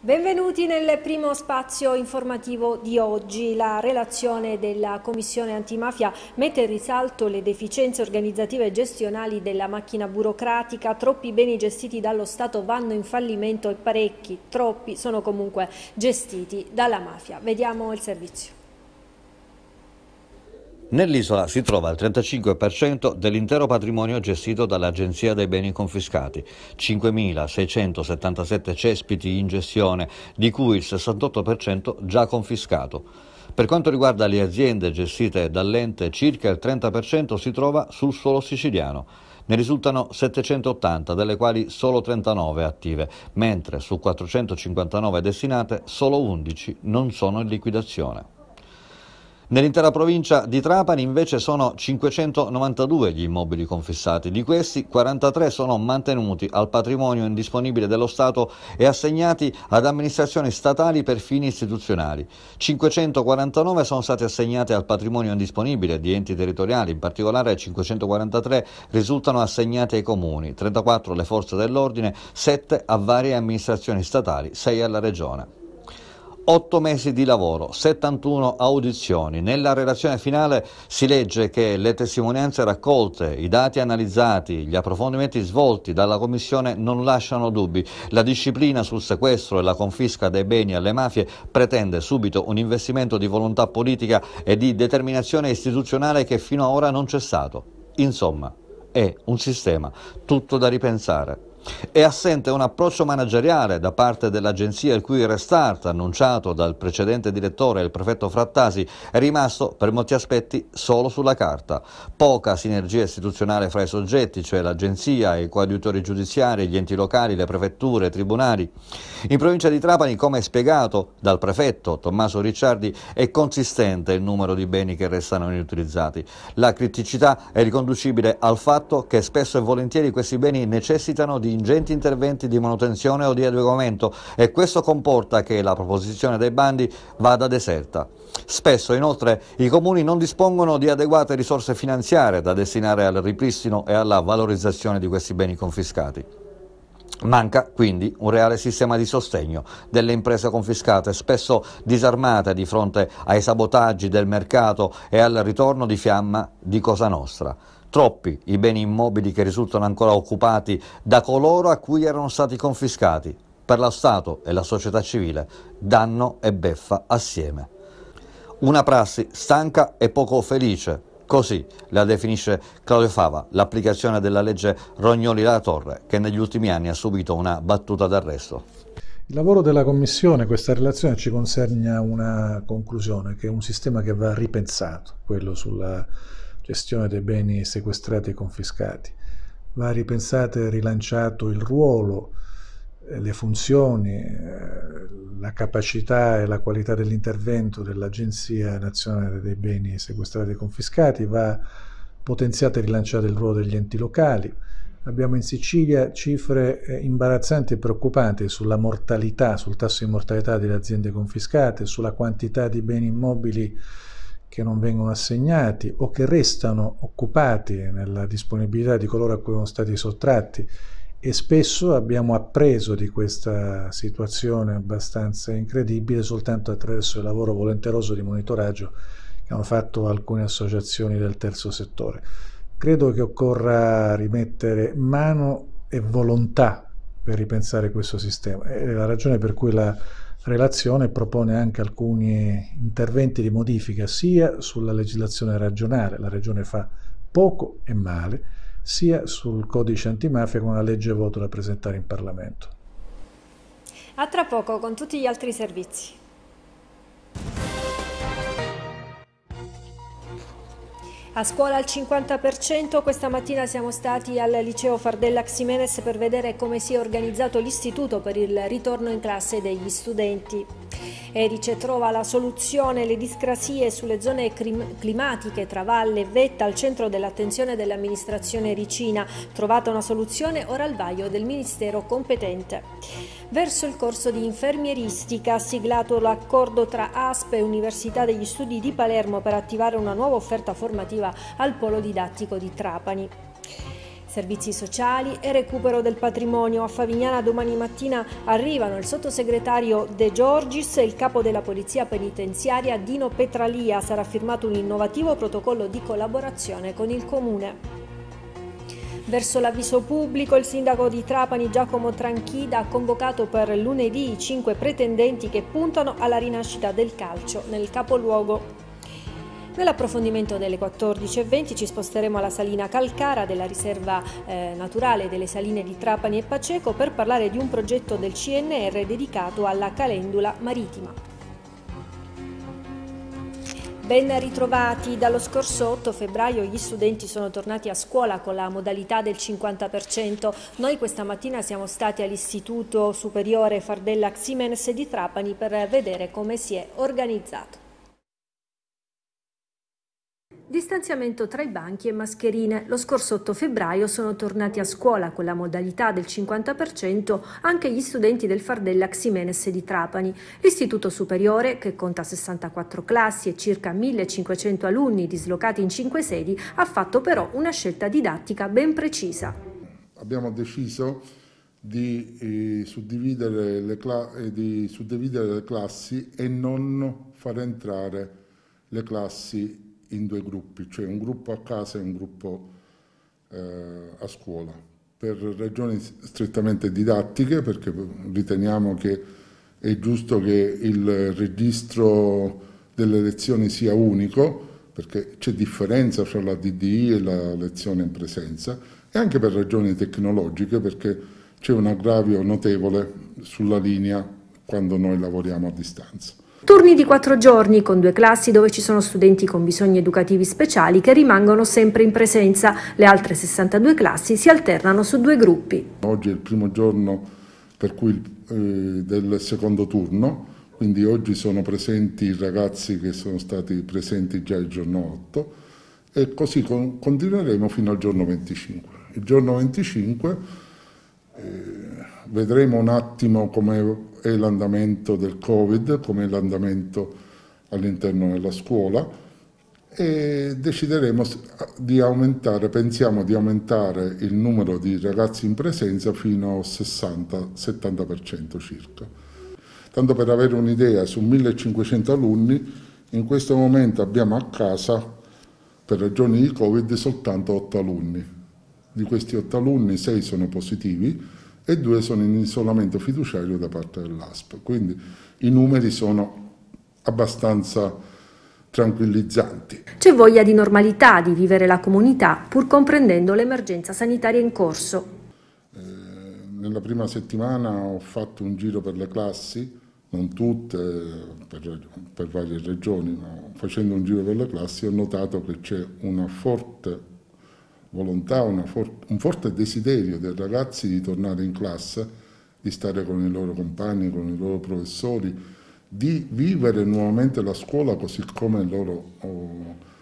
Benvenuti nel primo spazio informativo di oggi. La relazione della Commissione antimafia mette in risalto le deficienze organizzative e gestionali della macchina burocratica. Troppi beni gestiti dallo Stato vanno in fallimento e parecchi, troppi, sono comunque gestiti dalla mafia. Vediamo il servizio. Nell'isola si trova il 35% dell'intero patrimonio gestito dall'Agenzia dei beni confiscati, 5.677 cespiti in gestione, di cui il 68% già confiscato. Per quanto riguarda le aziende gestite dall'ente, circa il 30% si trova sul suolo siciliano. Ne risultano 780, delle quali solo 39 attive, mentre su 459 destinate solo 11 non sono in liquidazione. Nell'intera provincia di Trapani invece sono 592 gli immobili confessati, di questi 43 sono mantenuti al patrimonio indisponibile dello Stato e assegnati ad amministrazioni statali per fini istituzionali. 549 sono stati assegnati al patrimonio indisponibile di enti territoriali, in particolare 543 risultano assegnati ai comuni, 34 alle forze dell'ordine, 7 a varie amministrazioni statali, 6 alla regione. 8 mesi di lavoro, 71 audizioni. Nella relazione finale si legge che le testimonianze raccolte, i dati analizzati, gli approfondimenti svolti dalla Commissione non lasciano dubbi. La disciplina sul sequestro e la confisca dei beni alle mafie pretende subito un investimento di volontà politica e di determinazione istituzionale che fino ad ora non c'è stato. Insomma, è un sistema tutto da ripensare. È assente un approccio manageriale da parte dell'agenzia il cui restart, annunciato dal precedente direttore, il prefetto Frattasi, è rimasto per molti aspetti solo sulla carta. Poca sinergia istituzionale fra i soggetti, cioè l'agenzia, i coadiutori giudiziari, gli enti locali, le prefetture, i tribunali. In provincia di Trapani, come spiegato dal prefetto Tommaso Ricciardi, è consistente il numero di beni che restano inutilizzati. La criticità è riconducibile al fatto che spesso e volentieri questi beni necessitano di ingenti interventi di manutenzione o di adeguamento e questo comporta che la proposizione dei bandi vada deserta. Spesso inoltre i comuni non dispongono di adeguate risorse finanziarie da destinare al ripristino e alla valorizzazione di questi beni confiscati. Manca quindi un reale sistema di sostegno delle imprese confiscate, spesso disarmate di fronte ai sabotaggi del mercato e al ritorno di fiamma di Cosa Nostra troppi i beni immobili che risultano ancora occupati da coloro a cui erano stati confiscati, per lo Stato e la società civile, danno e beffa assieme. Una prassi stanca e poco felice, così la definisce Claudio Fava, l'applicazione della legge Rognoli La Torre, che negli ultimi anni ha subito una battuta d'arresto. Il lavoro della Commissione, questa relazione ci consegna una conclusione, che è un sistema che va ripensato, quello sulla gestione dei beni sequestrati e confiscati. Va ripensato e rilanciato il ruolo, eh, le funzioni, eh, la capacità e la qualità dell'intervento dell'Agenzia Nazionale dei Beni Sequestrati e Confiscati, va potenziato e rilanciato il ruolo degli enti locali. Abbiamo in Sicilia cifre eh, imbarazzanti e preoccupanti sulla mortalità, sul tasso di mortalità delle aziende confiscate, sulla quantità di beni immobili che non vengono assegnati o che restano occupati nella disponibilità di coloro a cui sono stati sottratti e spesso abbiamo appreso di questa situazione abbastanza incredibile soltanto attraverso il lavoro volenteroso di monitoraggio che hanno fatto alcune associazioni del terzo settore. Credo che occorra rimettere mano e volontà per ripensare questo sistema. È la ragione per cui la relazione propone anche alcuni interventi di modifica sia sulla legislazione regionale, la regione fa poco e male, sia sul codice antimafia con la legge voto da presentare in Parlamento. A tra poco con tutti gli altri servizi. A scuola al 50%, questa mattina siamo stati al liceo Fardella Ximenes per vedere come si è organizzato l'istituto per il ritorno in classe degli studenti. Erice trova la soluzione le discrasie sulle zone climatiche tra valle e vetta al centro dell'attenzione dell'amministrazione ricina. trovata una soluzione ora al vaglio del ministero competente verso il corso di infermieristica, siglato l'accordo tra ASP e Università degli Studi di Palermo per attivare una nuova offerta formativa al polo didattico di Trapani servizi sociali e recupero del patrimonio. A Favignana domani mattina arrivano il sottosegretario De Giorgis e il capo della polizia penitenziaria Dino Petralia. Sarà firmato un innovativo protocollo di collaborazione con il comune. Verso l'avviso pubblico, il sindaco di Trapani Giacomo Tranchida ha convocato per lunedì i cinque pretendenti che puntano alla rinascita del calcio nel capoluogo. Nell'approfondimento delle 14.20 ci sposteremo alla salina Calcara della riserva eh, naturale delle saline di Trapani e Paceco per parlare di un progetto del CNR dedicato alla calendula marittima. Ben ritrovati, dallo scorso 8 febbraio gli studenti sono tornati a scuola con la modalità del 50%. Noi questa mattina siamo stati all'Istituto Superiore Fardella Ximenes di Trapani per vedere come si è organizzato. Distanziamento tra i banchi e mascherine. Lo scorso 8 febbraio sono tornati a scuola con la modalità del 50% anche gli studenti del Fardella Ximenes di Trapani. L'istituto superiore, che conta 64 classi e circa 1500 alunni dislocati in 5 sedi, ha fatto però una scelta didattica ben precisa. Abbiamo deciso di, eh, suddividere, le eh, di suddividere le classi e non far entrare le classi in due gruppi, cioè un gruppo a casa e un gruppo eh, a scuola, per ragioni strettamente didattiche, perché riteniamo che è giusto che il registro delle lezioni sia unico, perché c'è differenza fra la DDI e la lezione in presenza, e anche per ragioni tecnologiche, perché c'è un aggravio notevole sulla linea quando noi lavoriamo a distanza. Turni di quattro giorni con due classi dove ci sono studenti con bisogni educativi speciali che rimangono sempre in presenza. Le altre 62 classi si alternano su due gruppi. Oggi è il primo giorno cui, eh, del secondo turno, quindi oggi sono presenti i ragazzi che sono stati presenti già il giorno 8 e così con, continueremo fino al giorno 25. Il giorno 25 eh, vedremo un attimo come è l'andamento del Covid, come l'andamento all'interno della scuola e decideremo di aumentare, pensiamo di aumentare il numero di ragazzi in presenza fino al 60-70% circa. Tanto per avere un'idea, su 1500 alunni in questo momento abbiamo a casa, per ragioni di Covid, soltanto 8 alunni. Di questi 8 alunni 6 sono positivi, e due sono in isolamento fiduciario da parte dell'ASP. Quindi i numeri sono abbastanza tranquillizzanti. C'è voglia di normalità, di vivere la comunità, pur comprendendo l'emergenza sanitaria in corso. Eh, nella prima settimana ho fatto un giro per le classi, non tutte, per, per varie regioni, ma facendo un giro per le classi ho notato che c'è una forte volontà, for un forte desiderio dei ragazzi di tornare in classe, di stare con i loro compagni, con i loro professori, di vivere nuovamente la scuola così come loro... Oh,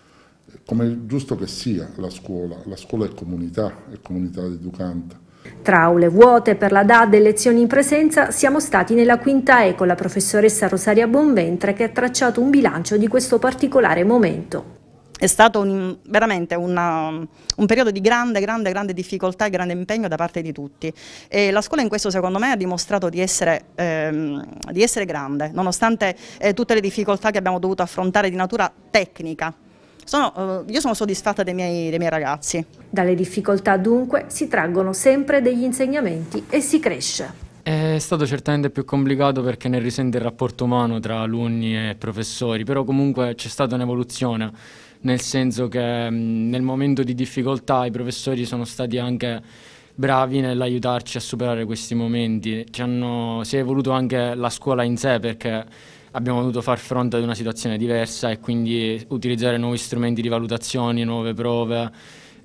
come è giusto che sia la scuola, la scuola è comunità, è comunità educante. Tra aule vuote per la DAD e lezioni in presenza siamo stati nella quinta E con la professoressa Rosaria Bonventre che ha tracciato un bilancio di questo particolare momento. È stato un, veramente una, un periodo di grande, grande, grande difficoltà e grande impegno da parte di tutti. E la scuola in questo secondo me ha dimostrato di essere, ehm, di essere grande, nonostante eh, tutte le difficoltà che abbiamo dovuto affrontare di natura tecnica. Sono, eh, io sono soddisfatta dei miei, dei miei ragazzi. Dalle difficoltà dunque si traggono sempre degli insegnamenti e si cresce. È stato certamente più complicato perché ne risente il rapporto umano tra alunni e professori, però comunque c'è stata un'evoluzione nel senso che mh, mm, nel momento di difficoltà i professori sono stati anche bravi nell'aiutarci a superare questi momenti. Hanno, si è evoluto anche la scuola in sé perché abbiamo dovuto far fronte ad una situazione diversa e quindi utilizzare nuovi strumenti di valutazione, nuove prove.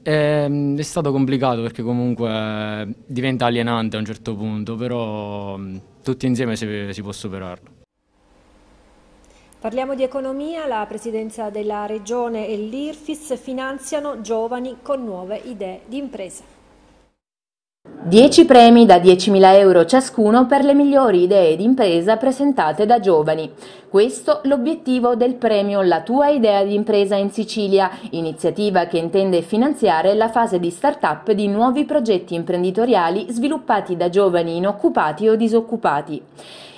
E, mm, è stato complicato perché comunque eh, diventa alienante a un certo punto, però mm, tutti insieme si, si può superarlo. Parliamo di economia, la Presidenza della Regione e l'IRFIS finanziano giovani con nuove idee di impresa. 10 premi da 10.000 euro ciascuno per le migliori idee di impresa presentate da giovani. Questo l'obiettivo del premio La tua idea di impresa in Sicilia, iniziativa che intende finanziare la fase di start-up di nuovi progetti imprenditoriali sviluppati da giovani inoccupati o disoccupati.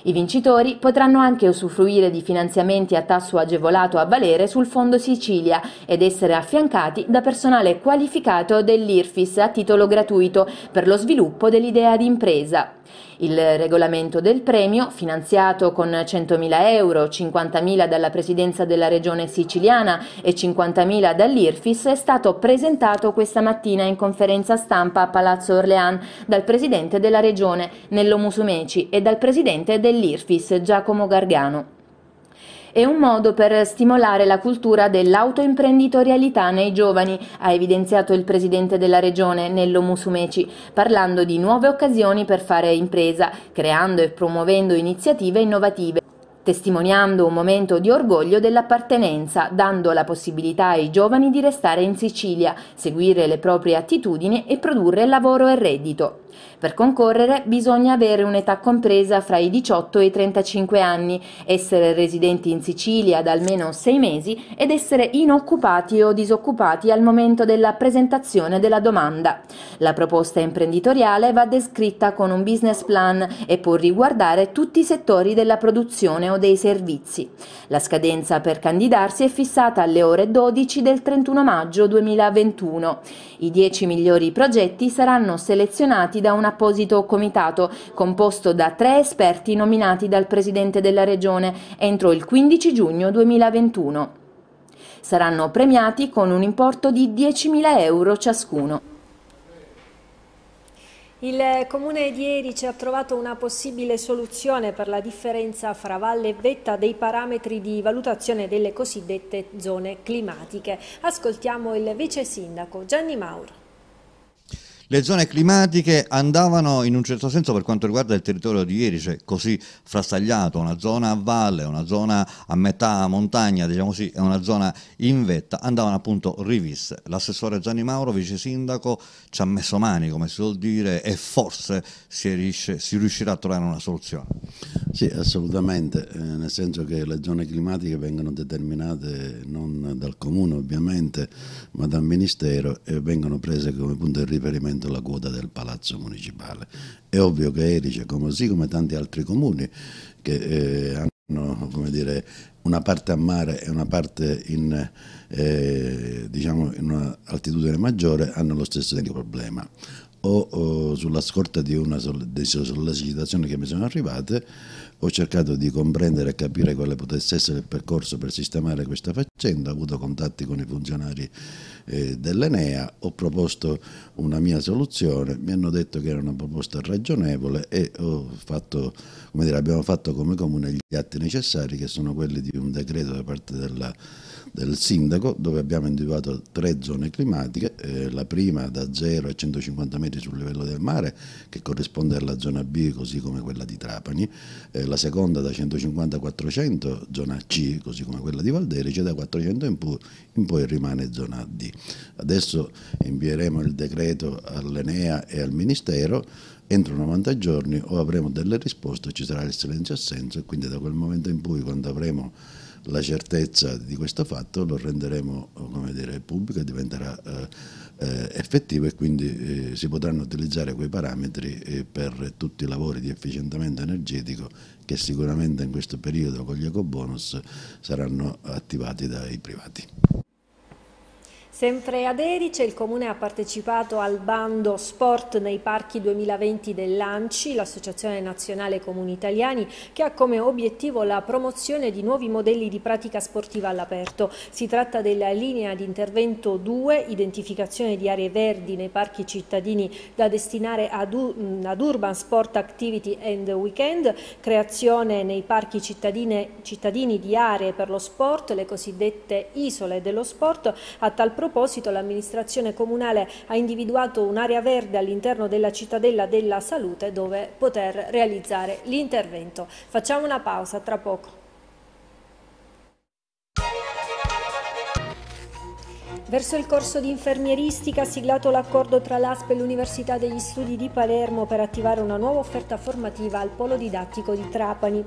I vincitori potranno anche usufruire di finanziamenti a tasso agevolato a valere sul Fondo Sicilia ed essere affiancati da personale qualificato dell'IRFIS a titolo gratuito per lo sviluppo dell'idea di impresa. Il regolamento del premio, finanziato con 100.000 euro, 50.000 dalla Presidenza della Regione Siciliana e 50.000 dall'IRFIS, è stato presentato questa mattina in conferenza stampa a Palazzo Orlean dal Presidente della Regione Nello Musumeci e dal Presidente dell'IRFIS Giacomo Gargano. È un modo per stimolare la cultura dell'autoimprenditorialità nei giovani, ha evidenziato il presidente della regione Nello Musumeci, parlando di nuove occasioni per fare impresa, creando e promuovendo iniziative innovative testimoniando un momento di orgoglio dell'appartenenza, dando la possibilità ai giovani di restare in Sicilia, seguire le proprie attitudini e produrre lavoro e reddito. Per concorrere bisogna avere un'età compresa fra i 18 e i 35 anni, essere residenti in Sicilia da almeno 6 mesi ed essere inoccupati o disoccupati al momento della presentazione della domanda. La proposta imprenditoriale va descritta con un business plan e può riguardare tutti i settori della produzione o dei servizi. La scadenza per candidarsi è fissata alle ore 12 del 31 maggio 2021. I 10 migliori progetti saranno selezionati da un apposito comitato composto da tre esperti nominati dal Presidente della Regione entro il 15 giugno 2021. Saranno premiati con un importo di 10.000 euro ciascuno. Il comune di Erice ha trovato una possibile soluzione per la differenza fra valle e vetta dei parametri di valutazione delle cosiddette zone climatiche. Ascoltiamo il vice sindaco Gianni Mauro le zone climatiche andavano in un certo senso per quanto riguarda il territorio di ieri, cioè così frastagliato, una zona a valle, una zona a metà montagna, diciamo così, e una zona in vetta, andavano appunto riviste. L'assessore Gianni Mauro, vice sindaco, ci ha messo mani, come si vuol dire, e forse si, riesce, si riuscirà a trovare una soluzione. Sì, assolutamente, eh, nel senso che le zone climatiche vengono determinate non dal comune ovviamente, ma dal ministero e vengono prese come punto di riferimento 100% la quota del palazzo municipale. È ovvio che Erice, così come tanti altri comuni che eh, hanno dire, una parte a mare e una parte in, eh, diciamo, in un'altitudine maggiore, hanno lo stesso problema. O, o sulla scorta di una sollecitazione che mi sono arrivate, ho cercato di comprendere e capire quale potesse essere il percorso per sistemare questa faccenda, ho avuto contatti con i funzionari eh, dell'Enea, ho proposto una mia soluzione, mi hanno detto che era una proposta ragionevole e fatto, dire, abbiamo fatto come comune gli atti necessari che sono quelli di un decreto da parte della del sindaco dove abbiamo individuato tre zone climatiche, eh, la prima da 0 a 150 metri sul livello del mare che corrisponde alla zona B così come quella di Trapani, eh, la seconda da 150 a 400 zona C così come quella di Valderice, da 400 in, pu- in poi rimane zona D. Adesso invieremo il decreto all'Enea e al Ministero entro 90 giorni o avremo delle risposte, ci sarà il silenzio assenso e quindi da quel momento in poi quando avremo la certezza di questo fatto lo renderemo dire, pubblico e diventerà eh, eh, effettivo e quindi eh, si potranno utilizzare quei parametri per tutti i lavori di efficientamento energetico che sicuramente in questo periodo con gli ecobonus saranno attivati dai privati. Sempre ad Erice il Comune ha partecipato al bando Sport nei Parchi 2020 dell'ANCI, l'Associazione Nazionale Comuni Italiani, che ha come obiettivo la promozione di nuovi modelli di pratica sportiva all'aperto. Si tratta della linea di intervento 2, identificazione di aree verdi nei parchi cittadini da destinare ad, ad Urban Sport Activity and Weekend, creazione nei parchi cittadini di aree per lo sport, le cosiddette isole dello sport. A tal proposito proposito l'amministrazione comunale ha individuato un'area verde all'interno della cittadella della salute dove poter realizzare l'intervento. Facciamo una pausa, tra poco. Verso il corso di infermieristica ha siglato l'accordo tra l'ASP e l'Università degli Studi di Palermo per attivare una nuova offerta formativa al polo didattico di Trapani.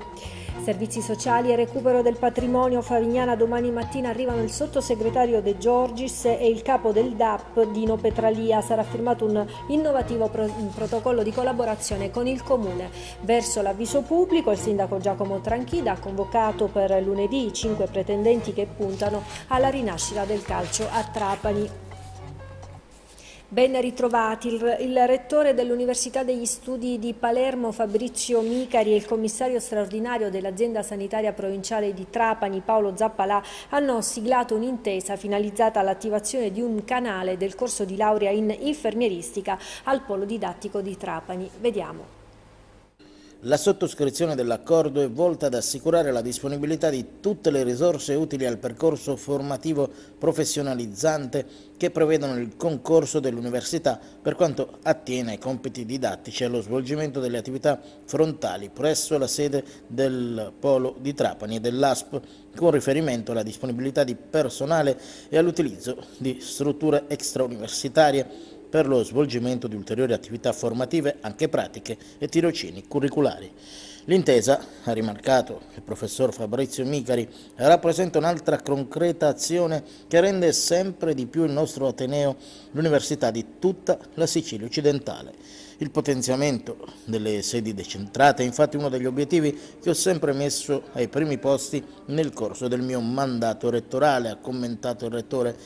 Servizi sociali e recupero del patrimonio Favignana domani mattina arrivano il sottosegretario De Giorgis e il capo del DAP Dino Petralia. Sarà firmato un innovativo pro- un protocollo di collaborazione con il comune. Verso l'avviso pubblico il sindaco Giacomo Tranchida ha convocato per lunedì i cinque pretendenti che puntano alla rinascita del calcio a Trapani. Ben ritrovati. Il, il rettore dell'Università degli Studi di Palermo, Fabrizio Micari, e il commissario straordinario dell'azienda sanitaria provinciale di Trapani, Paolo Zappalà, hanno siglato un'intesa finalizzata all'attivazione di un canale del corso di laurea in infermieristica al polo didattico di Trapani. Vediamo. La sottoscrizione dell'accordo è volta ad assicurare la disponibilità di tutte le risorse utili al percorso formativo professionalizzante che prevedono il concorso dell'università per quanto attiene ai compiti didattici e allo svolgimento delle attività frontali presso la sede del Polo di Trapani e dell'ASP con riferimento alla disponibilità di personale e all'utilizzo di strutture extrauniversitarie per lo svolgimento di ulteriori attività formative, anche pratiche e tirocini curriculari. L'intesa, ha rimarcato il professor Fabrizio Micari, rappresenta un'altra concreta azione che rende sempre di più il nostro Ateneo l'università di tutta la Sicilia occidentale. Il potenziamento delle sedi decentrate è infatti uno degli obiettivi che ho sempre messo ai primi posti nel corso del mio mandato rettorale, ha commentato il rettore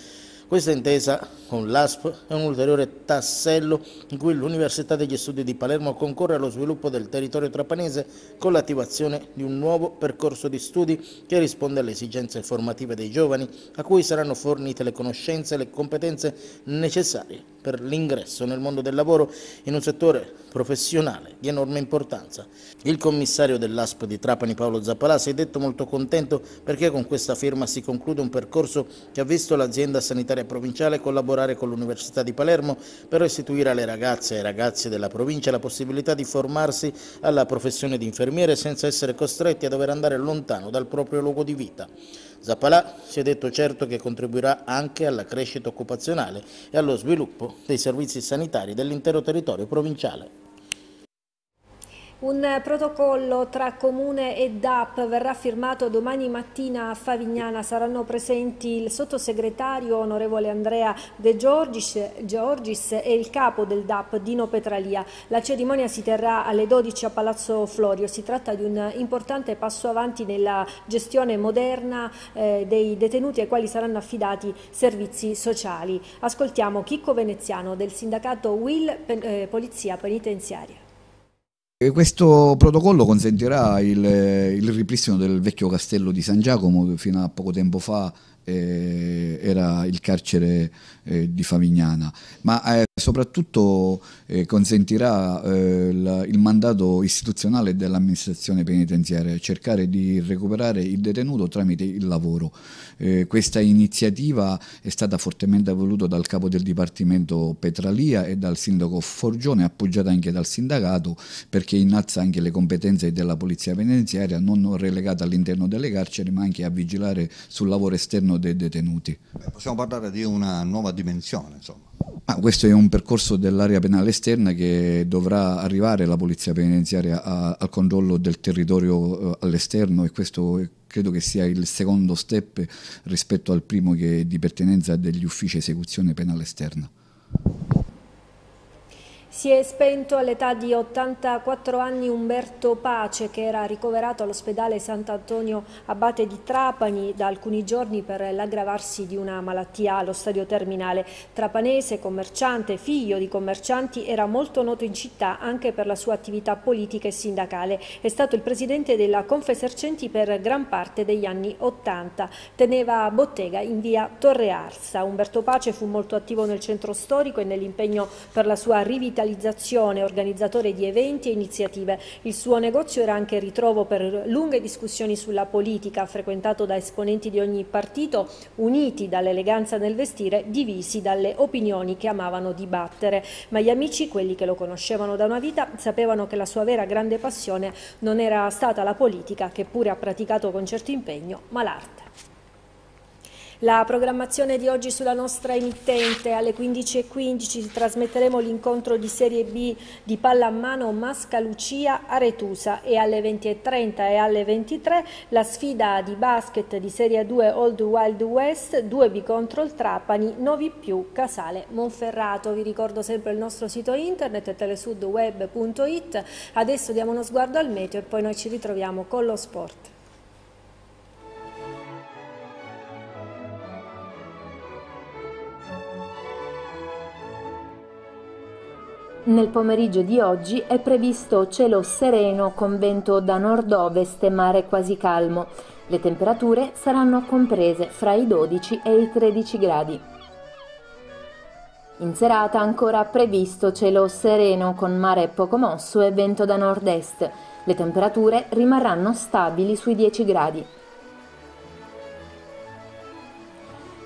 questa intesa con l'ASP è un ulteriore tassello in cui l'Università degli Studi di Palermo concorre allo sviluppo del territorio trapanese con l'attivazione di un nuovo percorso di studi che risponde alle esigenze formative dei giovani, a cui saranno fornite le conoscenze e le competenze necessarie per l'ingresso nel mondo del lavoro in un settore professionale di enorme importanza. Il commissario dell'ASP di Trapani Paolo Zappalà si è detto molto contento perché con questa firma si conclude un percorso che ha visto l'azienda sanitaria provinciale collaborare con l'Università di Palermo per restituire alle ragazze e ai ragazzi della provincia la possibilità di formarsi alla professione di infermiere senza essere costretti a dover andare lontano dal proprio luogo di vita. Zapalà si è detto certo che contribuirà anche alla crescita occupazionale e allo sviluppo dei servizi sanitari dell'intero territorio provinciale. Un protocollo tra Comune e DAP verrà firmato domani mattina a Favignana. Saranno presenti il sottosegretario onorevole Andrea De Giorgis, Giorgis, e il capo del DAP Dino Petralia. La cerimonia si terrà alle 12 a Palazzo Florio. Si tratta di un importante passo avanti nella gestione moderna eh, dei detenuti ai quali saranno affidati servizi sociali. Ascoltiamo Chicco Veneziano del sindacato Will Pen eh, Polizia Penitenziaria. Questo protocollo consentirà il, il, ripristino del vecchio castello di San Giacomo che fino a poco tempo fa eh, era il carcere eh, di Favignana, ma eh, soprattutto eh, consentirà eh, la, il mandato istituzionale dell'amministrazione penitenziaria, cercare di recuperare il detenuto tramite il lavoro. Eh, questa iniziativa è stata fortemente voluta dal capo del Dipartimento Petralia e dal sindaco Forgione, appoggiata anche dal sindacato perché innalza anche le competenze della polizia penitenziaria, non relegata all'interno delle carceri ma anche a vigilare sul lavoro esterno dei detenuti. Possiamo parlare di una nuova dimensione. Insomma. Ah, questo è un percorso dell'area penale esterna che dovrà arrivare la polizia penitenziaria a, al controllo del territorio eh, all'esterno e questo credo che sia il secondo step rispetto al primo che è di pertenenza degli uffici esecuzione penale esterna. Si è spento all'età di 84 anni Umberto Pace che era ricoverato all'ospedale Sant'Antonio Abate di Trapani da alcuni giorni per l'aggravarsi di una malattia allo stadio terminale. Trapanese, commerciante, figlio di commercianti, era molto noto in città anche per la sua attività politica e sindacale. È stato il presidente della Confesercenti per gran parte degli anni 80. Teneva bottega in via Torre Arsa. Umberto Pace fu molto attivo nel centro storico e nell'impegno per la sua rivitalizzazione realizzazione, organizzatore di eventi e iniziative. Il suo negozio era anche ritrovo per lunghe discussioni sulla politica, frequentato da esponenti di ogni partito, uniti dall'eleganza nel vestire, divisi dalle opinioni che amavano dibattere. Ma gli amici, quelli che lo conoscevano da una vita, sapevano che la sua vera grande passione non era stata la politica, che pure ha praticato con certo impegno, ma l'arte. La programmazione di oggi sulla nostra emittente alle 15.15 trasmetteremo l'incontro di Serie B di pallamano Masca Lucia Aretusa e alle 20.30 e alle 23 la sfida di basket di Serie 2 Old Wild West 2B contro il Trapani 9 più Casale Monferrato. Vi ricordo sempre il nostro sito internet telesudweb.it. Adesso diamo uno sguardo al meteo e poi noi ci ritroviamo con lo sport. Nel pomeriggio di oggi è previsto cielo sereno con vento da nord-ovest e mare quasi calmo. Le temperature saranno comprese fra i 12 e i 13 gradi. In serata ancora previsto cielo sereno con mare poco mosso e vento da nord-est. Le temperature rimarranno stabili sui 10 gradi.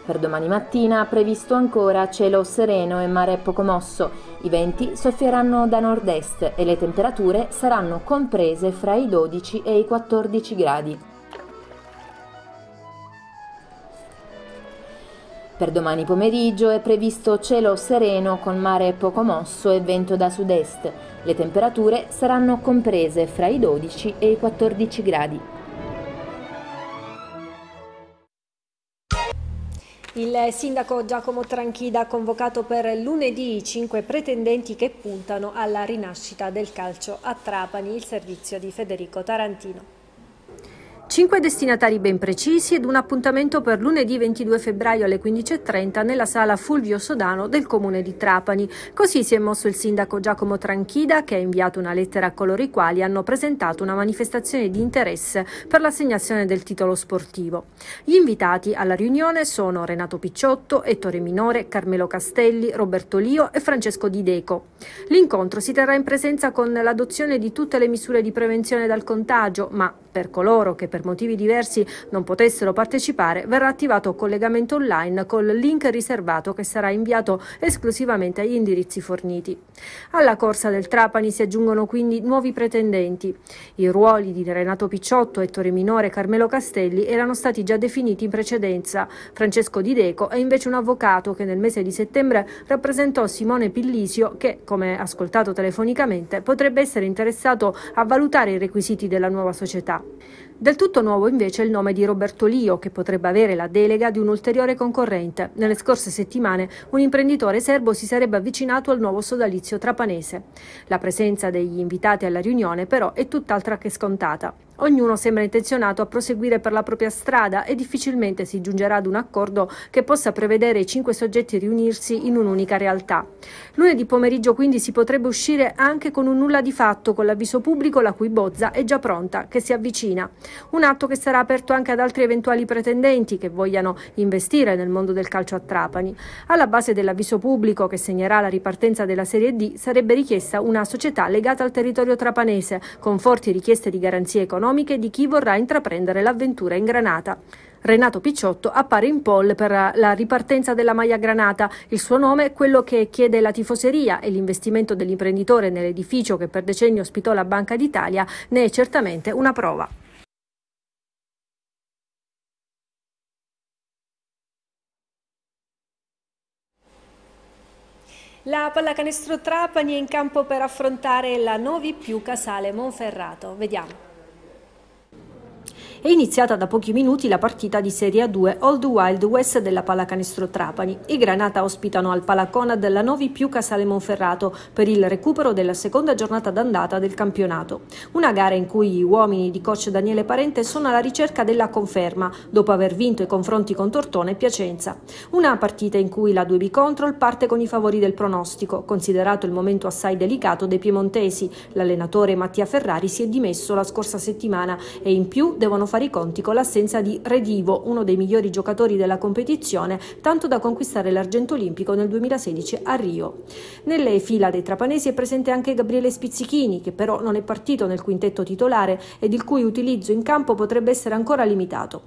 Per domani mattina previsto ancora cielo sereno e mare poco mosso. I venti soffieranno da nord-est e le temperature saranno comprese fra i 12 e i 14 gradi. Per domani pomeriggio è previsto cielo sereno con mare poco mosso e vento da sud-est. Le temperature saranno comprese fra i 12 e i 14 gradi. Il sindaco Giacomo Tranchida ha convocato per lunedì i cinque pretendenti che puntano alla rinascita del calcio a Trapani, il servizio di Federico Tarantino. Cinque destinatari ben precisi ed un appuntamento per lunedì 22 febbraio alle 15.30 nella sala Fulvio Sodano del comune di Trapani. Così si è mosso il sindaco Giacomo Tranchida che ha inviato una lettera a coloro i quali hanno presentato una manifestazione di interesse per l'assegnazione del titolo sportivo. Gli invitati alla riunione sono Renato Picciotto, Ettore Minore, Carmelo Castelli, Roberto Lio e Francesco Di Deco. L'incontro si terrà in presenza con l'adozione di tutte le misure di prevenzione dal contagio, ma per coloro che per per motivi diversi non potessero partecipare, verrà attivato collegamento online col link riservato che sarà inviato esclusivamente agli indirizzi forniti. Alla corsa del Trapani si aggiungono quindi nuovi pretendenti. I ruoli di Renato Picciotto, Ettore Minore e Carmelo Castelli erano stati già definiti in precedenza. Francesco Di Deco è invece un avvocato che nel mese di settembre rappresentò Simone Pillisio che, come ascoltato telefonicamente, potrebbe essere interessato a valutare i requisiti della nuova società. Del tutto nuovo invece il nome di Roberto Lio, che potrebbe avere la delega di un ulteriore concorrente. Nelle scorse settimane un imprenditore serbo si sarebbe avvicinato al nuovo sodalizio trapanese. La presenza degli invitati alla riunione però è tutt'altra che scontata. Ognuno sembra intenzionato a proseguire per la propria strada e difficilmente si giungerà ad un accordo che possa prevedere i cinque soggetti riunirsi in un'unica realtà. Lunedì pomeriggio quindi si potrebbe uscire anche con un nulla di fatto con l'avviso pubblico la cui bozza è già pronta, che si avvicina. Un atto che sarà aperto anche ad altri eventuali pretendenti che vogliano investire nel mondo del calcio a Trapani. Alla base dell'avviso pubblico che segnerà la ripartenza della Serie D sarebbe richiesta una società legata al territorio trapanese con forti richieste di garanzie economiche economiche di chi vorrà intraprendere l'avventura in Granata. Renato Picciotto appare in poll per la ripartenza della maglia granata. Il suo nome è quello che chiede la tifoseria e l'investimento dell'imprenditore nell'edificio che per decenni ospitò la Banca d'Italia ne è certamente una prova. La pallacanestro Trapani è in campo per affrontare la Novi più Casale Monferrato. Vediamo è iniziata da pochi minuti la partita di Serie A2 Old Wild West della pallacanestro Trapani. I Granata ospitano al Palacona della Novi più Casale Monferrato per il recupero della seconda giornata d'andata del campionato. Una gara in cui gli uomini di coach Daniele Parente sono alla ricerca della conferma dopo aver vinto i confronti con Tortone e Piacenza. Una partita in cui la 2B Control parte con i favori del pronostico, considerato il momento assai delicato dei piemontesi. L'allenatore Mattia Ferrari si è dimesso la scorsa settimana e in più devono fare i conti con l'assenza di Redivo, uno dei migliori giocatori della competizione, tanto da conquistare l'argento olimpico nel 2016 a Rio. Nelle fila dei trapanesi è presente anche Gabriele Spizzichini, che però non è partito nel quintetto titolare ed il cui utilizzo in campo potrebbe essere ancora limitato.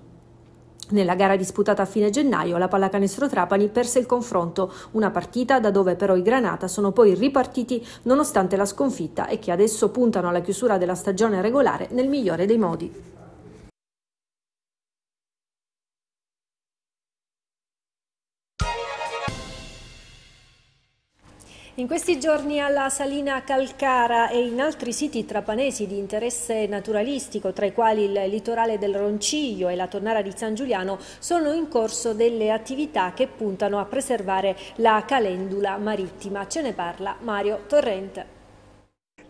Nella gara disputata a fine gennaio la pallacanestro Trapani perse il confronto, una partita da dove però i Granata sono poi ripartiti nonostante la sconfitta e che adesso puntano alla chiusura della stagione regolare nel migliore dei modi. In questi giorni alla Salina Calcara e in altri siti trapanesi di interesse naturalistico, tra i quali il litorale del Ronciglio e la Tornara di San Giuliano, sono in corso delle attività che puntano a preservare la calendula marittima. Ce ne parla Mario Torrente.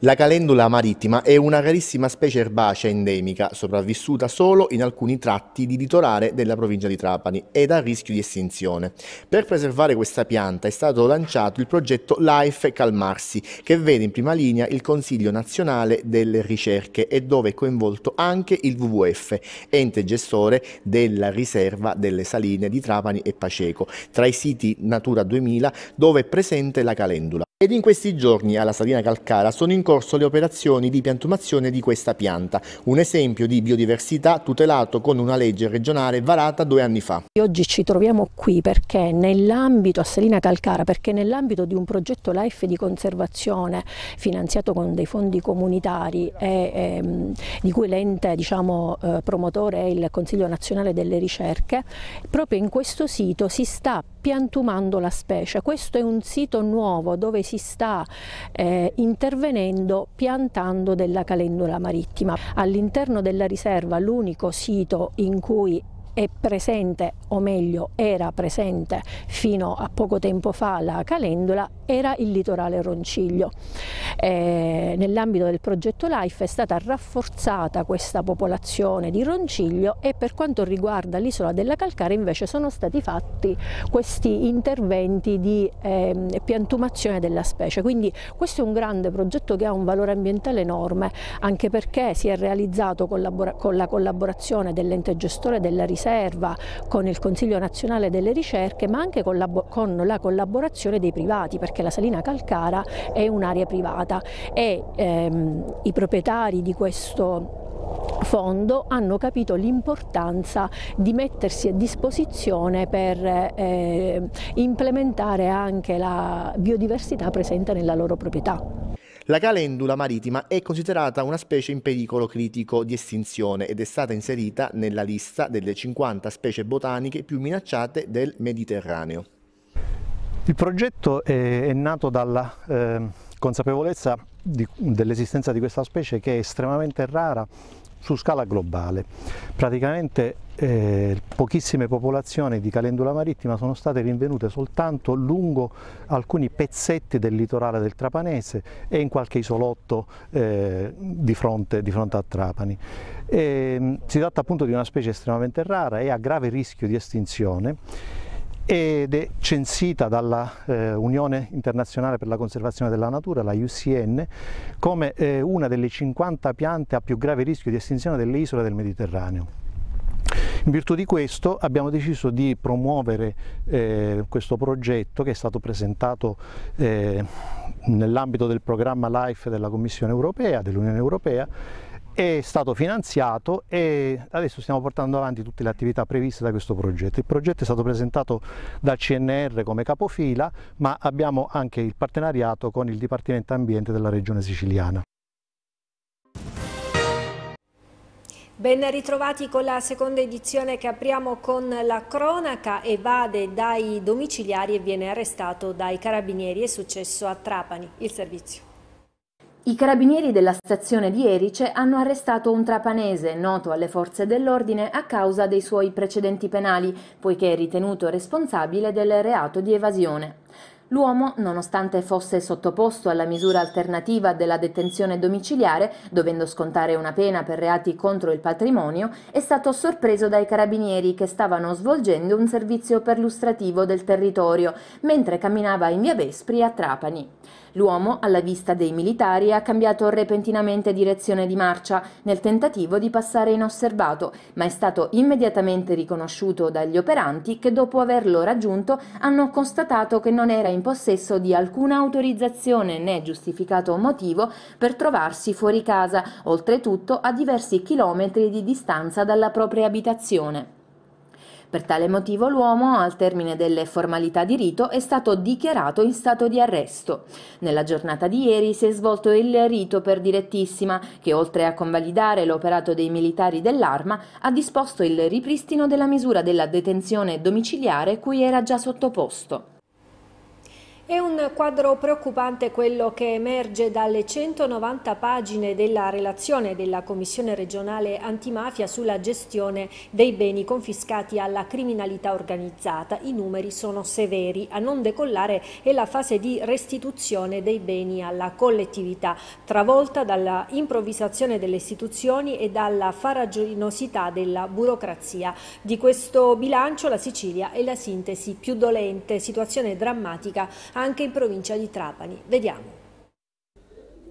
La calendula marittima è una rarissima specie erbacea endemica, sopravvissuta solo in alcuni tratti di litorale della provincia di Trapani ed a rischio di estinzione. Per preservare questa pianta è stato lanciato il progetto Life Calmarsi, che vede in prima linea il Consiglio nazionale delle ricerche e dove è coinvolto anche il WWF, ente gestore della riserva delle saline di Trapani e Paceco, tra i siti Natura 2000 dove è presente la calendula. Ed in questi giorni alla Salina Calcara sono in corso le operazioni di piantumazione di questa pianta, un esempio di biodiversità tutelato con una legge regionale varata due anni fa. Oggi ci troviamo qui perché nell'ambito a Salina Calcara, perché nell'ambito di un progetto LIFE di conservazione finanziato con dei fondi comunitari e, ehm, di cui l'ente diciamo, eh, promotore è il Consiglio nazionale delle ricerche, proprio in questo sito si sta piantumando la specie. Questo è un sito nuovo dove si sta eh, intervenendo piantando della calendula marittima. All'interno della riserva l'unico sito in cui è presente, o meglio era presente fino a poco tempo fa la Calendula, era il litorale ronciglio. Eh, Nell'ambito del progetto LIFE è stata rafforzata questa popolazione di ronciglio e per quanto riguarda l'isola della Calcare invece sono stati fatti questi interventi di eh, piantumazione della specie. Quindi questo è un grande progetto che ha un valore ambientale enorme, anche perché si è realizzato con la collaborazione dell'ente gestore della riserva riserva con il Consiglio nazionale delle ricerche ma anche con la, con la collaborazione dei privati perché la salina calcara è un'area privata e ehm, i proprietari di questo fondo hanno capito l'importanza di mettersi a disposizione per eh, implementare anche la biodiversità presente nella loro proprietà. La calendula marittima è considerata una specie in pericolo critico di estinzione ed è stata inserita nella lista delle 50 specie botaniche più minacciate del Mediterraneo. Il progetto è, nato dalla eh, consapevolezza dell'esistenza di questa specie che è estremamente rara su scala globale. Praticamente eh, pochissime popolazioni di calendula marittima sono state rinvenute soltanto lungo alcuni pezzetti del litorale del Trapanese e in qualche isolotto eh, di, fronte, di, fronte, a Trapani. E, ehm, si tratta appunto di una specie estremamente rara e a grave rischio di estinzione ed è censita dalla eh, Unione Internazionale per la Conservazione della Natura, la UCN, come eh, una delle 50 piante a più grave rischio di estinzione delle isole del Mediterraneo. In virtù di questo abbiamo deciso di promuovere eh, questo progetto che è stato presentato eh, nell'ambito del programma LIFE della Commissione Europea, dell'Unione Europea, è stato finanziato e adesso stiamo portando avanti tutte le attività previste da questo progetto. Il progetto è stato presentato dal CNR come capofila, ma abbiamo anche il partenariato con il Dipartimento Ambiente della Regione Siciliana. Ben ritrovati con la seconda edizione che apriamo con la cronaca, evade dai domiciliari e viene arrestato dai carabinieri, è successo a Trapani, il servizio. I carabinieri della stazione di Erice hanno arrestato un trapanese noto alle forze dell'ordine a causa dei suoi precedenti penali, poiché è ritenuto responsabile del reato di evasione. L'uomo, nonostante fosse sottoposto alla misura alternativa della detenzione domiciliare, dovendo scontare una pena per reati contro il patrimonio, è stato sorpreso dai carabinieri che stavano svolgendo un servizio perlustrativo del territorio mentre camminava in via Vespri a Trapani. L'uomo, alla vista dei militari, ha cambiato repentinamente direzione di marcia nel tentativo di passare inosservato, ma è stato immediatamente riconosciuto dagli operanti che dopo averlo raggiunto hanno constatato che non era in possesso di alcuna autorizzazione né giustificato motivo per trovarsi fuori casa, oltretutto a diversi chilometri di distanza dalla propria abitazione. Per tale motivo l'uomo, al termine delle formalità di rito, è stato dichiarato in stato di arresto. Nella giornata di ieri si è svolto il rito per direttissima che, oltre a convalidare l'operato dei militari dell'arma, ha disposto il ripristino della misura della detenzione domiciliare cui era già sottoposto. È un quadro preoccupante quello che emerge dalle 190 pagine della relazione della Commissione regionale antimafia sulla gestione dei beni confiscati alla criminalità organizzata. I numeri sono severi, a non decollare è la fase di restituzione dei beni alla collettività, travolta dalla improvvisazione delle istituzioni e dalla faraginosità della burocrazia. Di questo bilancio la Sicilia è la sintesi più dolente, situazione drammatica anche in provincia di Trapani. Vediamo.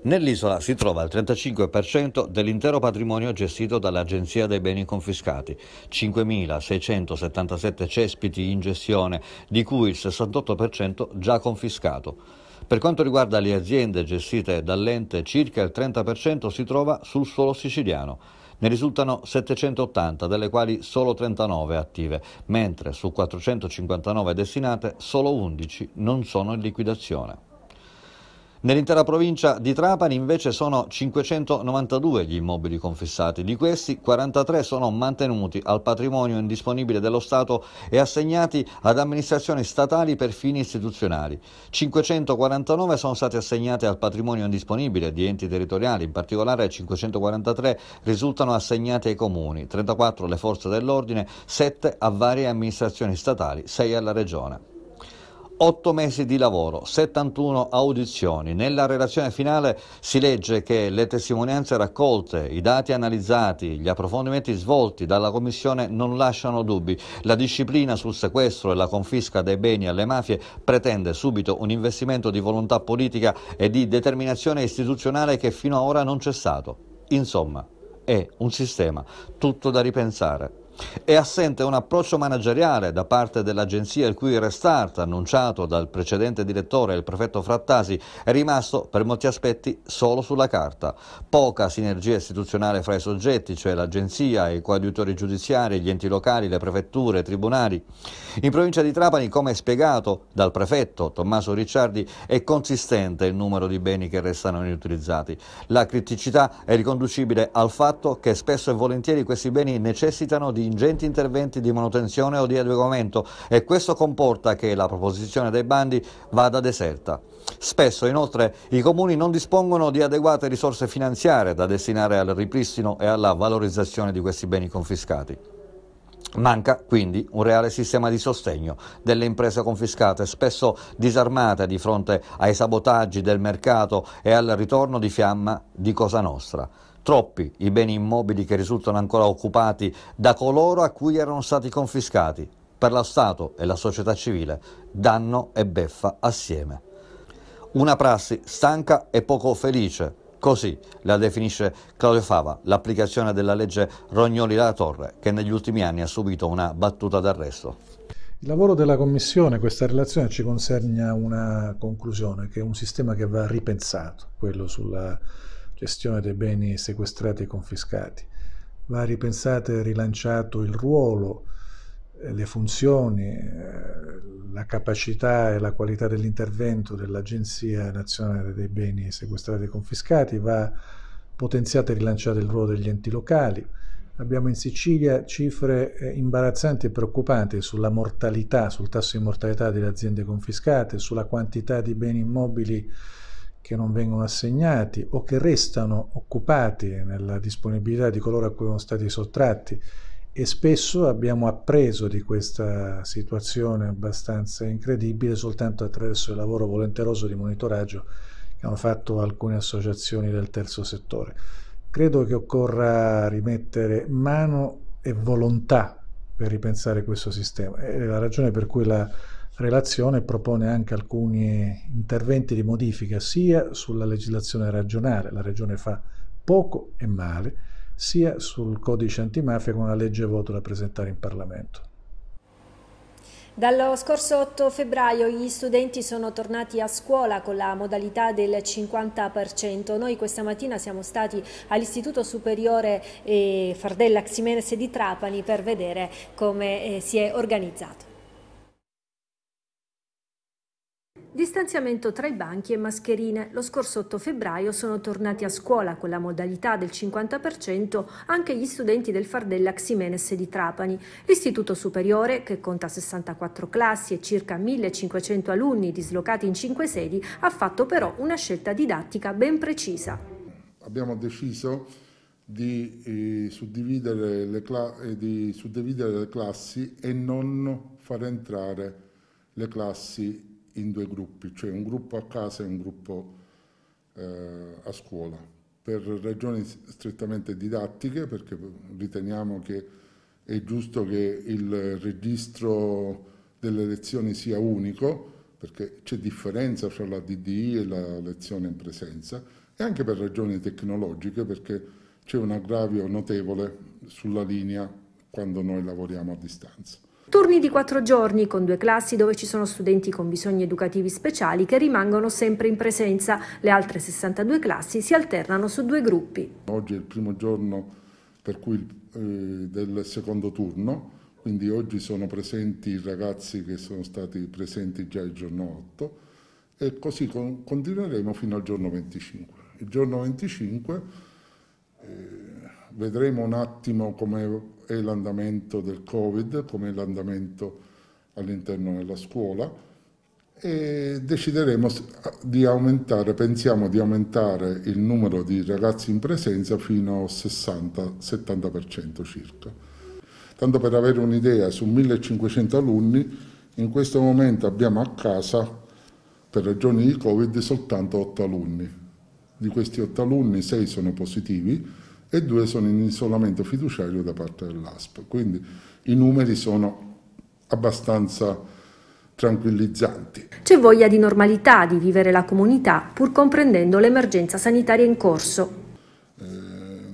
Nell'isola si trova il 35% dell'intero patrimonio gestito dall'Agenzia dei Beni Confiscati, 5.677 cespiti in gestione, di cui il 68% già confiscato. Per quanto riguarda le aziende gestite dall'ente, circa il 30% si trova sul suolo siciliano. Ne risultano 780, delle quali solo 39 attive, mentre su 459 destinate solo 11 non sono in liquidazione. Nell'intera provincia di Trapani invece sono 592 gli immobili confessati, di questi 43 sono mantenuti al patrimonio indisponibile dello Stato e assegnati ad amministrazioni statali per fini istituzionali. 549 sono stati assegnati al patrimonio indisponibile di enti territoriali, in particolare 543 risultano assegnati ai comuni, 34 alle forze dell'ordine, 7 a varie amministrazioni statali, 6 alla regione. 8 mesi di lavoro, 71 audizioni. Nella relazione finale si legge che le testimonianze raccolte, i dati analizzati, gli approfondimenti svolti dalla Commissione non lasciano dubbi. La disciplina sul sequestro e la confisca dei beni alle mafie pretende subito un investimento di volontà politica e di determinazione istituzionale che fino ad ora non c'è stato. Insomma, è un sistema tutto da ripensare. È assente un approccio manageriale da parte dell'agenzia il cui restart, annunciato dal precedente direttore, il prefetto Frattasi, è rimasto per molti aspetti solo sulla carta. Poca sinergia istituzionale fra i soggetti, cioè l'agenzia, i coadiutori giudiziari, gli enti locali, le prefetture, i tribunali. In provincia di Trapani, come spiegato dal prefetto Tommaso Ricciardi, è consistente il numero di beni che restano inutilizzati. La criticità è riconducibile al fatto che spesso e volentieri questi beni necessitano di ingenti interventi di manutenzione o di adeguamento e questo comporta che la proposizione dei bandi vada deserta. Spesso inoltre i comuni non dispongono di adeguate risorse finanziarie da destinare al ripristino e alla valorizzazione di questi beni confiscati. Manca quindi un reale sistema di sostegno delle imprese confiscate, spesso disarmate di fronte ai sabotaggi del mercato e al ritorno di fiamma di Cosa Nostra troppi i beni immobili che risultano ancora occupati da coloro a cui erano stati confiscati per lo Stato e la società civile, danno e beffa assieme. Una prassi stanca e poco felice, così la definisce Claudio Fava, l'applicazione della legge Rognoli La Torre, che negli ultimi anni ha subito una battuta d'arresto. Il lavoro della Commissione, questa relazione ci consegna una conclusione, che è un sistema che va ripensato, quello sulla gestione dei beni sequestrati e confiscati. Va ripensato e rilanciato il ruolo, eh, le funzioni, eh, la capacità e la qualità dell'intervento dell'Agenzia Nazionale dei Beni Sequestrati e Confiscati, va potenziato e rilanciato il ruolo degli enti locali. Abbiamo in Sicilia cifre eh, imbarazzanti e preoccupanti sulla mortalità, sul tasso di mortalità delle aziende confiscate, sulla quantità di beni immobili che non vengono assegnati o che restano occupati nella disponibilità di coloro a cui sono stati sottratti e spesso abbiamo appreso di questa situazione abbastanza incredibile soltanto attraverso il lavoro volenteroso di monitoraggio che hanno fatto alcune associazioni del terzo settore. Credo che occorra rimettere mano e volontà per ripensare questo sistema. È la ragione per cui la relazione propone anche alcuni interventi di modifica sia sulla legislazione regionale, la regione fa poco e male, sia sul codice antimafia con una legge voto da presentare in Parlamento. Dallo scorso 8 febbraio gli studenti sono tornati a scuola con la modalità del 50%. Noi questa mattina siamo stati all'Istituto Superiore eh, Fardella Ximenes di Trapani per vedere come eh, si è organizzato. Distanziamento tra i banchi e mascherine. Lo scorso 8 febbraio sono tornati a scuola con la modalità del 50% anche gli studenti del Fardella Ximenes di Trapani. L'istituto superiore, che conta 64 classi e circa 1500 alunni dislocati in 5 sedi, ha fatto però una scelta didattica ben precisa. Abbiamo deciso di, eh, suddividere, le eh, di suddividere le classi e non far entrare le classi in due gruppi, cioè un gruppo a casa e un gruppo eh, a scuola, per ragioni strettamente didattiche, perché riteniamo che è giusto che il registro delle lezioni sia unico, perché c'è differenza fra la DDI e la lezione in presenza, e anche per ragioni tecnologiche, perché c'è un aggravio notevole sulla linea quando noi lavoriamo a distanza. Turni di quattro giorni con due classi dove ci sono studenti con bisogni educativi speciali che rimangono sempre in presenza. Le altre 62 classi si alternano su due gruppi. Oggi è il primo giorno cui, eh, del secondo turno, quindi oggi sono presenti i ragazzi che sono stati presenti già il giorno 8 e così con, continueremo fino al giorno 25. Il giorno 25 eh, Vedremo un attimo come è l'andamento del Covid, come è l'andamento all'interno della scuola e decideremo di aumentare, pensiamo di aumentare il numero di ragazzi in presenza fino al 60-70% circa. Tanto per avere un'idea, su 1500 alunni in questo momento abbiamo a casa, per ragioni di Covid, soltanto 8 alunni. Di questi 8 alunni 6 sono positivi, e due sono in isolamento fiduciario da parte dell'ASP. Quindi i numeri sono abbastanza tranquillizzanti. C'è voglia di normalità, di vivere la comunità, pur comprendendo l'emergenza sanitaria in corso. Eh,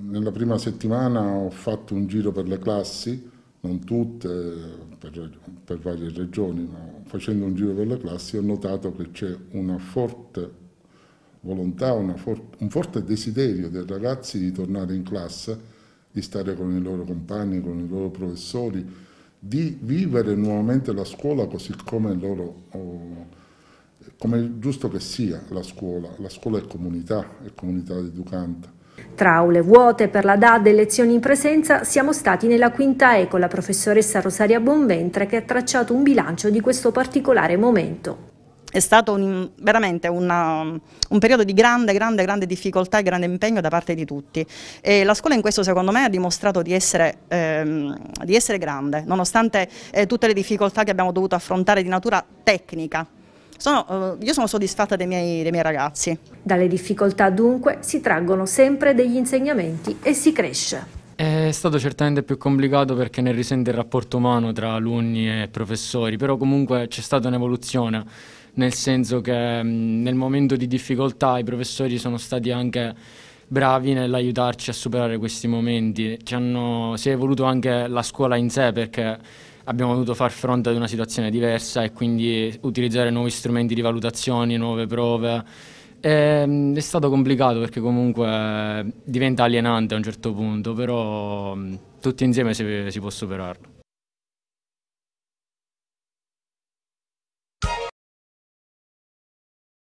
nella prima settimana ho fatto un giro per le classi, non tutte, per, per varie regioni, ma facendo un giro per le classi ho notato che c'è una forte volontà, for un forte desiderio dei ragazzi di tornare in classe, di stare con i loro compagni, con i loro professori, di vivere nuovamente la scuola così come, loro, oh, come è giusto che sia la scuola. La scuola è comunità, è comunità educante. Tra aule vuote per la DAD e lezioni in presenza siamo stati nella quinta E con la professoressa Rosaria Bonventre che ha tracciato un bilancio di questo particolare momento è stato un, veramente una, un periodo di grande, grande, grande difficoltà e grande impegno da parte di tutti. E la scuola in questo secondo me ha dimostrato di essere, ehm, di essere grande, nonostante eh, tutte le difficoltà che abbiamo dovuto affrontare di natura tecnica. Sono, eh, io sono soddisfatta dei miei, dei miei ragazzi. Dalle difficoltà dunque si traggono sempre degli insegnamenti e si cresce. È stato certamente più complicato perché ne risente il rapporto umano tra alunni e professori, però comunque c'è stata un'evoluzione nel senso che mh, mm, nel momento di difficoltà i professori sono stati anche bravi nell'aiutarci a superare questi momenti. Hanno, si è evoluto anche la scuola in sé perché abbiamo dovuto far fronte ad una situazione diversa e quindi utilizzare nuovi strumenti di valutazione, nuove prove. E, mm, è stato complicato perché comunque diventa alienante a un certo punto, però mm, tutti insieme si, si può superarlo.